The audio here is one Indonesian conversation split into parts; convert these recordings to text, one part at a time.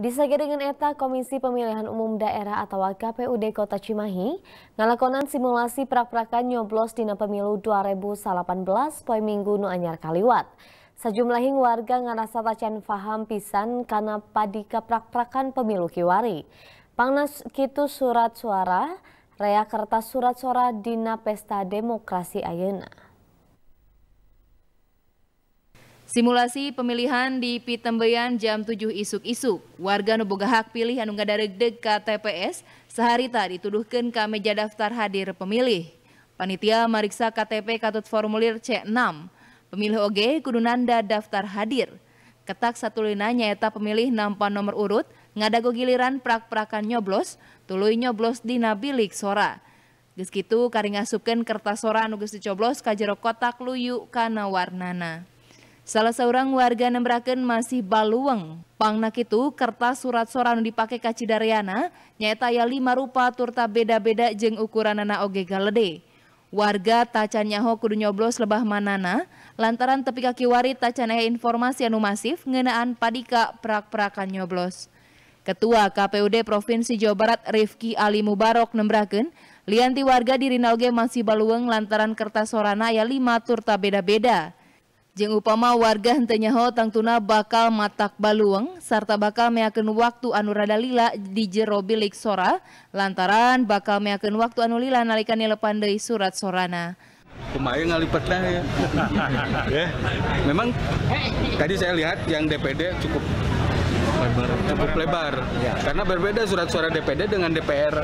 Disagi dengan ETA Komisi Pemilihan Umum Daerah atau KPUD Kota Cimahi, ngalakonan simulasi prak-prakan nyoblos dina pemilu 2018 poin minggu nu anyar kaliwat. hing warga ngerasa tacan faham pisan karena padika prak-prakan pemilu kiwari. Pangnas kitu surat suara, rea kertas surat suara dina pesta demokrasi ayeuna. Simulasi pemilihan di Pitembeyan jam 7 isuk-isuk. Warga hak pilih anu ngadareg ka TPS sehari tadi tuduhkan ka meja daftar hadir pemilih. Panitia mariksa KTP katut formulir C6. Pemilih OG kudu nanda daftar hadir. Ketak satu lina nyaeta pemilih nampan nomor urut ngadago giliran prak-prakan nyoblos, tului nyoblos dina bilik sora. Geus karing asupkan kertas sora anu dicoblos kajero jero kotak luyu kana warnana. Salah seorang warga nembraken masih balueng. Pangnak itu kertas surat soran dipakai kaci dariana, nyata ya lima rupa turta beda-beda jeng ukuran anak oge galede. Warga tacan nyaho kudu nyoblos lebah manana, lantaran tepi kaki wari tacan informasi anu masif ngenaan padika prak-prakan nyoblos. Ketua KPUD Provinsi Jawa Barat Rifki Ali Mubarok nembraken, lianti warga di Rinauge masih balueng lantaran kertas sorana ya lima turta beda-beda Jeng upama warga hentenyaho tangtuna bakal matak baluang serta bakal meyakinkan waktu anu rada lila di jero bilik sora lantaran bakal meyakinkan waktu anu lila nalikan lepan dari surat sorana. Kemarin ngalipat lah ya? ya. Memang tadi saya lihat yang DPD cukup lebar. lebar, ya. Karena berbeda surat suara DPD dengan DPR,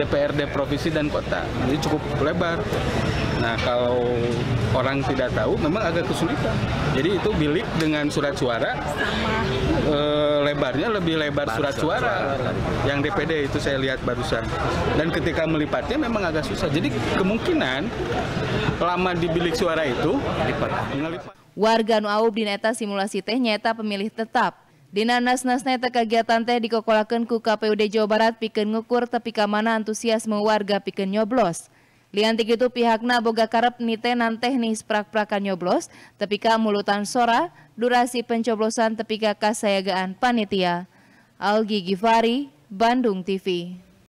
DPRD provinsi dan kota. Jadi cukup lebar. Nah, kalau orang tidak tahu memang agak kesulitan. Jadi itu bilik dengan surat suara e, lebarnya lebih lebar surat, suara, yang DPD itu saya lihat barusan. Dan ketika melipatnya memang agak susah. Jadi kemungkinan lama di bilik suara itu Warga Nuaub dineta simulasi teh nyata pemilih tetap Dina nas-nas eta kegiatan teh dikokolakan ku KPUD Jawa Barat pikir ngukur tapi kamana mana antusiasme warga pikir nyoblos. Lian itu pihak pihakna boga karep nitenan teknis prak-prakan nyoblos tapi ka mulutan sora durasi pencoblosan tapi ka kasayagaan panitia. Algi Givari, Bandung TV.